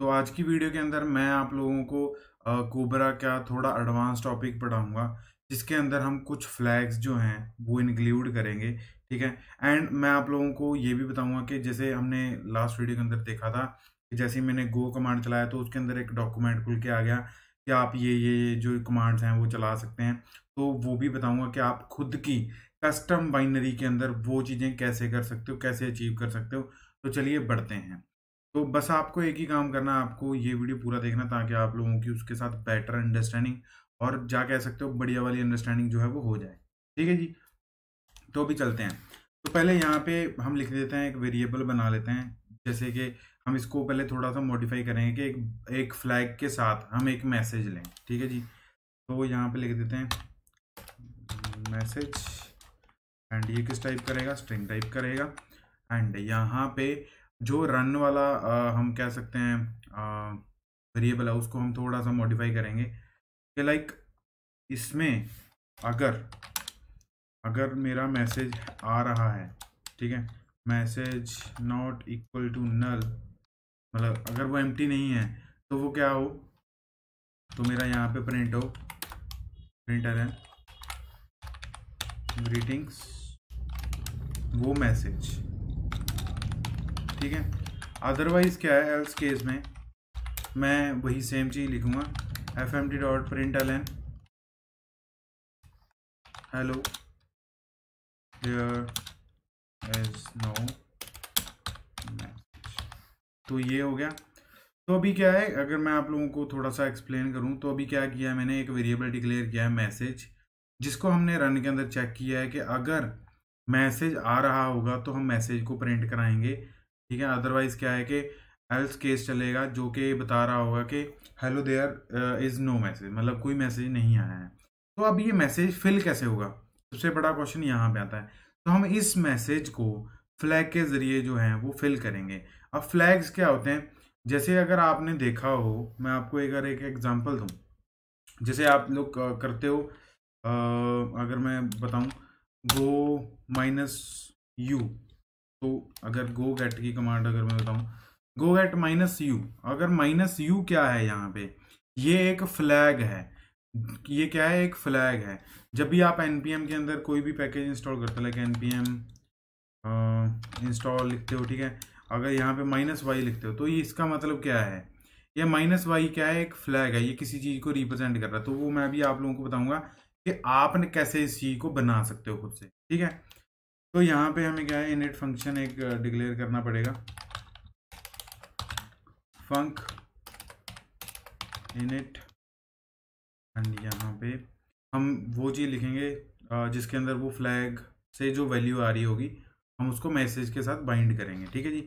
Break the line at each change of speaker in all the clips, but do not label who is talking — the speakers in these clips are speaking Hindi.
तो आज की वीडियो के अंदर मैं आप लोगों को कोबरा का थोड़ा एडवांस टॉपिक पढ़ाऊंगा जिसके अंदर हम कुछ फ्लैग्स जो हैं वो इंक्लूड करेंगे ठीक है एंड मैं आप लोगों को ये भी बताऊंगा कि जैसे हमने लास्ट वीडियो के अंदर देखा था कि जैसे ही मैंने गो कमांड चलाया तो उसके अंदर एक डॉक्यूमेंट खुल के आ गया कि आप ये ये ये जो कमांड्स हैं वो चला सकते हैं तो वो भी बताऊँगा कि आप खुद की कस्टम बाइनरी के अंदर वो चीज़ें कैसे कर सकते हो कैसे अचीव कर सकते हो तो चलिए बढ़ते हैं तो बस आपको एक ही काम करना आपको ये वीडियो पूरा देखना ताकि आप लोगों की उसके साथ बेटर अंडरस्टैंडिंग और जा कह सकते हो बढ़िया वाली अंडरस्टैंडिंग जो है वो हो जाए ठीक है जी तो भी चलते हैं तो पहले यहाँ पे हम लिख देते हैं एक वेरिएबल बना लेते हैं जैसे कि हम इसको पहले थोड़ा सा मॉडिफाई करेंगे कि एक एक फ्लैग के साथ हम एक मैसेज लें ठीक है जी तो यहाँ पे लिख देते हैं मैसेज एंड ये किस टाइप करेगा स्ट्रिंग टाइप करेगा एंड यहाँ पे जो रन वाला आ, हम कह सकते हैं वेरिएबल है उसको हम थोड़ा सा मॉडिफाई करेंगे कि लाइक इसमें अगर अगर मेरा मैसेज आ रहा है ठीक है message not equal to null मतलब अगर वो एम्प्टी नहीं है तो वो क्या हो तो मेरा यहाँ पे प्रिंट हो प्रिंटर है ग्रीटिंग्स वो मैसेज ठीक है अदरवाइज़ क्या है एल्स केस में मैं वही सेम चीज़ लिखूंगा F M T dot print L N hello there तो ये हो गया तो अभी क्या है अगर मैं आप लोगों को थोड़ा सा एक्सप्लेन करूं तो अभी क्या किया है मैंने एक वेरिएबल डिक्लेयर किया है मैसेज जिसको हमने रन के अंदर चेक किया है कि अगर मैसेज आ रहा होगा तो हम मैसेज को प्रिंट कराएंगे ठीक है अदरवाइज क्या है कि एल्स केस चलेगा जो कि बता रहा होगा कि hello there is no message मतलब कोई मैसेज नहीं आया है तो अब ये मैसेज फिल कैसे होगा सबसे बड़ा क्वेश्चन यहाँ पे आता है तो हम इस मैसेज को फ्लैग के ज़रिए जो है वो फिल करेंगे अब फ्लैग्स क्या होते हैं जैसे अगर आपने देखा हो मैं आपको एक अगर एक एग्जांपल दूँ जैसे आप लोग uh, करते हो uh, अगर मैं बताऊँ गो माइनस यू तो अगर गो गेट की कमांड अगर मैं बताऊँ गो गेट माइनस यू अगर माइनस यू क्या है यहाँ पे ये एक फ्लैग है ये क्या है एक फ्लैग है जब भी आप npm के अंदर कोई भी पैकेज इंस्टॉल करते हो लाइक npm इंस्टॉल लिखते हो ठीक है अगर यहाँ पे माइनस वाई लिखते हो तो ये इसका मतलब क्या है ये माइनस वाई क्या है एक फ्लैग है ये किसी चीज़ को रिप्रेजेंट कर रहा है तो वो मैं भी आप लोगों को बताऊंगा कि आपने कैसे इस चीज़ को बना सकते हो खुद से ठीक है तो यहाँ पे हमें क्या है इनिट फंक्शन एक डिक्लेयर uh, करना पड़ेगा फंक इनिट एंड यहाँ पे हम वो चीज़ लिखेंगे uh, जिसके अंदर वो फ्लैग से जो वैल्यू आ रही होगी हम उसको मैसेज के साथ बाइंड करेंगे ठीक है जी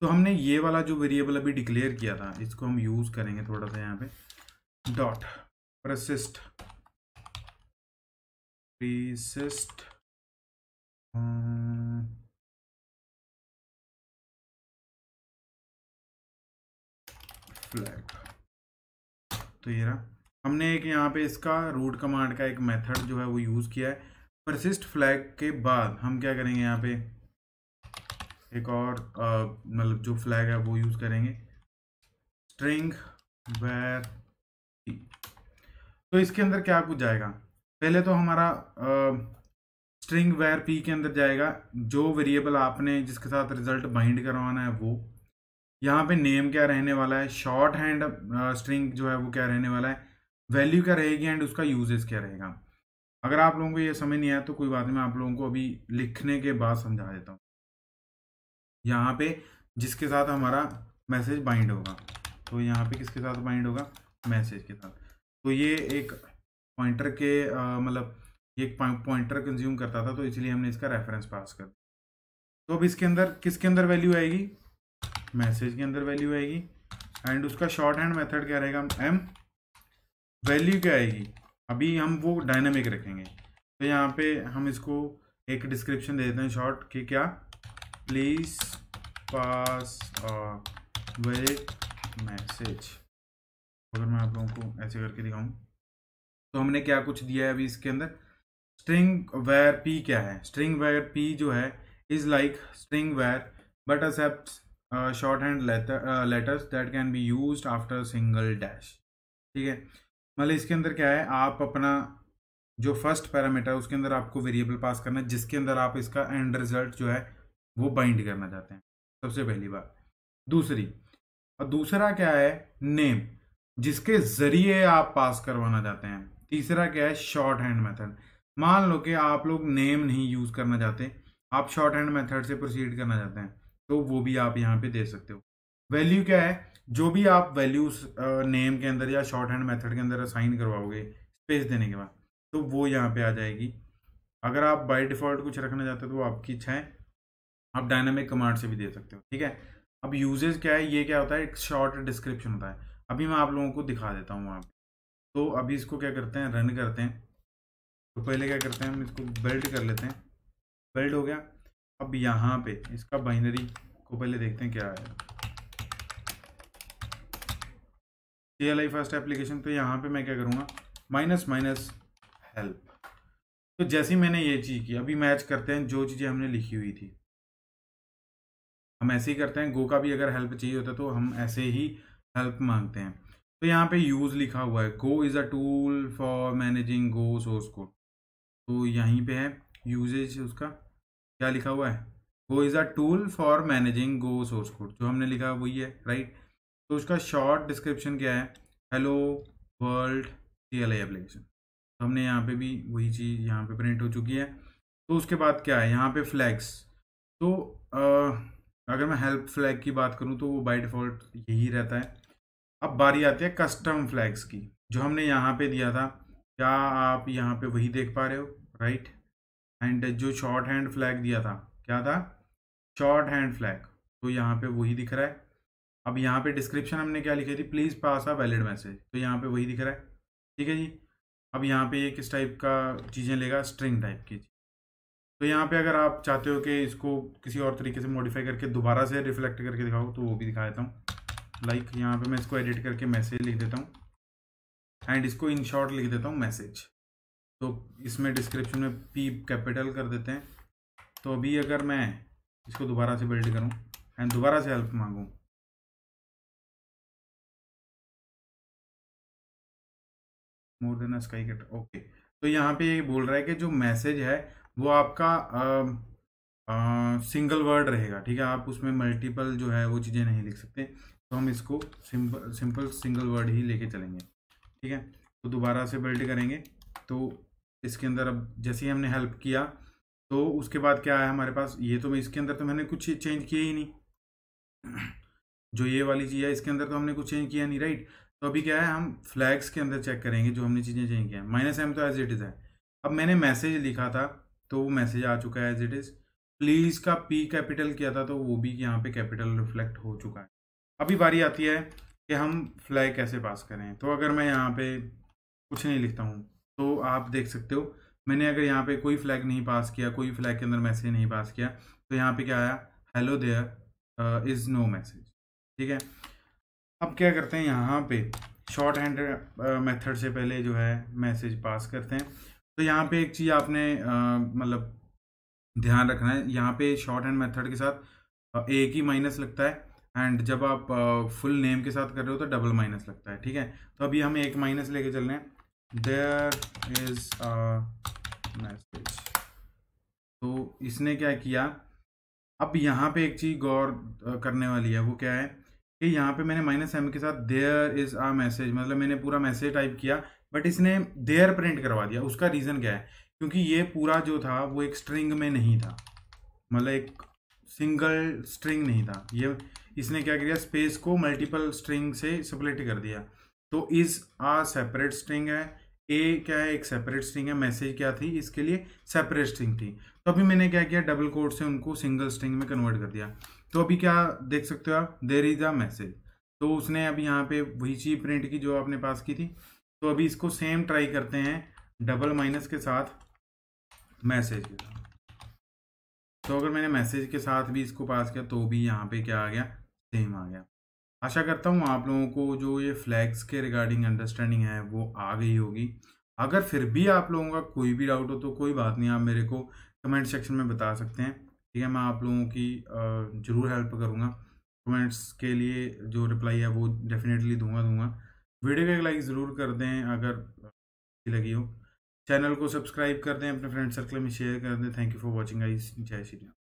तो हमने ये वाला जो वेरिएबल अभी डिक्लेयर किया था इसको हम यूज़ करेंगे थोड़ा सा यहाँ पे dot persist persist flag mm. तो ये रहा हमने एक यहाँ पे इसका रूट कमांड का एक मेथड जो है वो यूज़ किया है परसिस्ट फ्लैग के बाद हम क्या करेंगे यहाँ पे एक और मतलब जो फ्लैग है वो यूज़ करेंगे स्ट्रिंग वेर तो इसके अंदर क्या कुछ जाएगा पहले तो हमारा आ, स्ट्रिंग वेर पी के अंदर जाएगा जो वेरिएबल आपने जिसके साथ रिजल्ट बाइंड करवाना है वो यहाँ पे नेम क्या रहने वाला है शॉर्ट हैंड स्ट्रिंग जो है वो क्या रहने वाला है वैल्यू क्या रहेगी एंड उसका यूजेज क्या रहेगा अगर आप लोगों को ये समझ नहीं आया तो कोई बात नहीं मैं आप लोगों को अभी लिखने के बाद समझा देता हूँ यहाँ पे जिसके साथ हमारा मैसेज बाइंड होगा तो यहाँ पे किसके साथ बाइंड होगा मैसेज के साथ तो ये एक पॉइंटर के uh, मतलब ये पॉइंटर कंज्यूम करता था तो इसलिए हमने इसका रेफरेंस पास कर तो अब इसके अंदर किसके अंदर वैल्यू आएगी मैसेज के अंदर वैल्यू आएगी एंड उसका शॉर्ट हैंड मेथड क्या रहेगा एम वैल्यू क्या आएगी अभी हम वो डायनामिक रखेंगे तो यहाँ पे हम इसको एक डिस्क्रिप्शन दे देते हैं शॉर्ट कि क्या प्लीज़ पास वे मैसेज अगर मैं आप लोगों को ऐसे करके दिखाऊं तो हमने क्या कुछ दिया है अभी इसके अंदर स्ट्रिंग वेयर पी क्या है स्ट्रिंग वेयर पी जो है is like string var but accept short hand letters that can be use after single dash ठीक है मतलब इसके अंदर क्या है आप अपना जो फर्स्ट पैरामीटर है उसके अंदर आपको वेरिएबल पास करना है जिसके अंदर आप इसका एंड रिजल्ट जो है वो बाइंड करना चाहते हैं सबसे पहली बात दूसरी और दूसरा क्या है नेम जिसके ज़रिए आप पास करवाना चाहते हैं तीसरा क्या है शॉर्ट हैंड मेथड मान लो कि आप लोग नेम नहीं यूज़ करना चाहते आप शॉर्ट हैंड मेथड से प्रोसीड करना चाहते हैं तो वो भी आप यहाँ पे दे सकते हो वैल्यू क्या है जो भी आप वैल्यू नेम के अंदर या शॉर्ट हैंड मेथड के अंदर असाइन करवाओगे स्पेस देने के बाद तो वो यहाँ पे आ जाएगी अगर आप बाय डिफ़ॉल्ट कुछ रखना चाहते हो तो आपकी इच्छा है आप डायनामिक कमांड से भी दे सकते हो ठीक है अब यूजेज क्या है ये क्या होता है एक शॉर्ट डिस्क्रिप्शन होता है अभी मैं आप लोगों को दिखा देता हूँ वहाँ तो अभी इसको क्या करते हैं रन करते हैं तो पहले क्या करते हैं हम इसको बेल्ट कर लेते हैं बेल्ट हो गया अब यहाँ पे इसका बाइनरी को पहले देखते हैं क्या है C L I first application तो यहाँ पे मैं क्या करूँगा माइनस माइनस हेल्प तो जैसे ही मैंने ये चीज़ की अभी मैच करते हैं जो चीज़ें हमने लिखी हुई थी हम ऐसे ही करते हैं गो का भी अगर हेल्प चाहिए होता तो हम ऐसे ही हेल्प मांगते हैं तो यहाँ पे यूज़ लिखा हुआ है go is a tool for managing go source code तो यहीं पे है यूजेज उसका क्या लिखा हुआ है go is a tool for managing go source code जो हमने लिखा वही है राइट तो उसका शॉर्ट डिस्क्रिप्शन क्या है hello world C L I application तो हमने यहाँ पे भी वही चीज़ यहाँ पे प्रिंट हो चुकी है तो उसके बाद क्या है यहाँ पे फ्लैग्स तो आ, अगर मैं हेल्प फ्लैग की बात करूँ तो वो बाई डिफ़ॉल्ट यही रहता है अब बारी आती है कस्टम फ्लैग्स की जो हमने यहाँ पे दिया था क्या आप यहाँ पे वही देख पा रहे हो राइट एंड जो शॉर्ट हैंड फ्लैग दिया था क्या था शॉर्ट हैंड फ्लैग तो यहाँ पे वही दिख रहा है अब यहाँ पे डिस्क्रिप्शन हमने क्या लिखी थी please pass a valid message तो यहाँ पे वही दिख रहा है ठीक है जी अब यहाँ पे ये किस टाइप का चीज़ें लेगा स्ट्रिंग टाइप की तो यहाँ पे अगर आप चाहते हो कि इसको किसी और तरीके से मॉडिफाई करके दोबारा से रिफ्लेक्ट करके दिखाओ तो वो भी दिखा देता हूँ लाइक यहाँ पे मैं इसको एडिट करके मैसेज लिख देता हूँ एंड इसको इन शॉर्ट लिख देता हूँ मैसेज तो इसमें डिस्क्रिप्शन में पी कैपिटल कर देते हैं तो अभी अगर मैं इसको दोबारा से बिल्ड करूं एंड दोबारा से हेल्प मांगूं more than sky cut okay तो यहाँ पे ये बोल रहा है कि जो मैसेज है वो आपका आ, आ, सिंगल वर्ड रहेगा ठीक है आप उसमें मल्टीपल जो है वो चीज़ें नहीं लिख सकते तो हम इसको सिंपल सिंपल सिंगल वर्ड ही लेके चलेंगे
ठीक
है तो दोबारा से बिल्ड करेंगे तो इसके अंदर अब जैसे ही हमने हेल्प किया तो उसके बाद क्या आया हमारे पास ये तो मैं इसके अंदर तो मैंने कुछ चेंज किया ही नहीं जो ये वाली चीज़ है इसके अंदर तो हमने कुछ चेंज किया नहीं राइट तो अभी क्या है हम फ्लैग्स के अंदर चेक करेंगे जो हमने चीज़ें चेंज किया माइनस एम तो एज इट इज़ है अब मैंने मैसेज लिखा था तो वो मैसेज आ चुका है एज इट इज़ प्लीज़ का पी कैपिटल किया था तो वो भी यहाँ पे कैपिटल रिफ्लेक्ट हो चुका है अभी बारी आती है कि हम फ्लैग कैसे पास करें तो अगर मैं यहाँ पे कुछ नहीं लिखता हूँ तो आप देख सकते हो मैंने अगर यहाँ पे कोई फ्लैग नहीं पास किया कोई फ्लैग के अंदर मैसेज नहीं पास किया तो यहाँ पे क्या आया hello there is no message ठीक है अब क्या करते हैं यहाँ पे शॉर्ट हैंड मेथड से पहले जो है मैसेज पास करते हैं तो यहाँ पे एक चीज़ आपने uh, मतलब ध्यान रखना है यहाँ पे शॉर्ट हैंड मेथड के साथ uh, एक ही माइनस लगता है एंड जब आप फुल uh, नेम के साथ कर रहे हो तो डबल माइनस लगता है ठीक है तो अभी हम एक माइनस लेके चल रहे हैं देर इज मैसेज तो इसने क्या किया अब यहाँ पे एक चीज़ गौर करने वाली है वो क्या है कि यहाँ पे मैंने माइनस एम के साथ देयर इज़ आ मैसेज मतलब मैंने पूरा मैसेज टाइप किया बट इसने देयर प्रिंट करवा दिया उसका रीज़न क्या है क्योंकि ये पूरा जो था वो एक स्ट्रिंग में नहीं था मतलब एक सिंगल स्ट्रिंग नहीं था ये इसने क्या किया स्पेस को मल्टीपल स्ट्रिंग से सपलेट कर दिया तो इज़ आ सेपरेट स्ट्रिंग है ए क्या है एक सेपरेट स्ट्रिंग है मैसेज क्या थी इसके लिए सेपरेट स्ट्रिंग थी तो अभी मैंने क्या किया डबल कोड से उनको सिंगल स्ट्रिंग में कन्वर्ट कर दिया तो अभी क्या देख सकते हो आप देर इज अ मैसेज तो उसने अभी यहाँ पे वही चीज प्रिंट की जो आपने पास की थी तो अभी इसको सेम ट्राई करते हैं डबल माइनस के साथ मैसेज के साथ तो अगर मैंने मैसेज के साथ भी इसको पास किया तो भी यहाँ पे क्या आ गया सेम आ गया आशा करता हूँ आप लोगों को जो ये फ्लैग्स के रिगार्डिंग अंडरस्टैंडिंग है वो आ गई होगी अगर फिर भी आप लोगों का कोई भी डाउट हो तो कोई बात नहीं आप मेरे को कमेंट सेक्शन में बता सकते हैं ठीक है मैं आप लोगों की ज़रूर हेल्प करूँगा कमेंट्स के लिए जो रिप्लाई है वो डेफिनेटली दूंगा दूंगा वीडियो को एक लाइक ज़रूर कर दें अगर अच्छी लगी हो चैनल को सब्सक्राइब कर दें अपने फ्रेंड सर्कल में शेयर कर दें थैंक यू फॉर वॉचिंग आई जय श्री राम